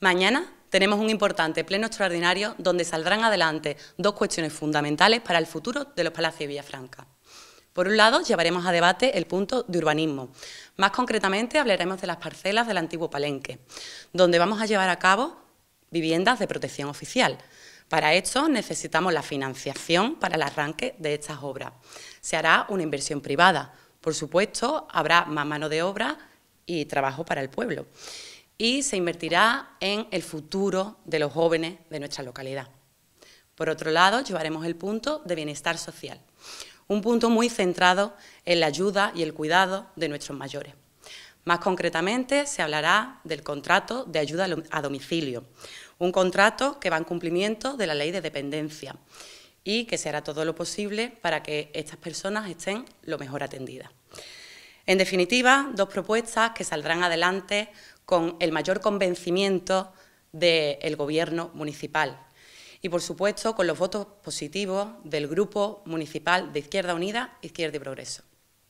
Mañana tenemos un importante pleno extraordinario donde saldrán adelante dos cuestiones fundamentales para el futuro de los palacios de Villafranca. Por un lado, llevaremos a debate el punto de urbanismo. Más concretamente, hablaremos de las parcelas del antiguo Palenque, donde vamos a llevar a cabo viviendas de protección oficial. Para esto necesitamos la financiación para el arranque de estas obras. Se hará una inversión privada. Por supuesto, habrá más mano de obra y trabajo para el pueblo y se invertirá en el futuro de los jóvenes de nuestra localidad. Por otro lado, llevaremos el punto de bienestar social, un punto muy centrado en la ayuda y el cuidado de nuestros mayores. Más concretamente, se hablará del contrato de ayuda a domicilio, un contrato que va en cumplimiento de la ley de dependencia y que se hará todo lo posible para que estas personas estén lo mejor atendidas. En definitiva, dos propuestas que saldrán adelante con el mayor convencimiento del Gobierno municipal y, por supuesto, con los votos positivos del Grupo Municipal de Izquierda Unida, Izquierda y Progreso.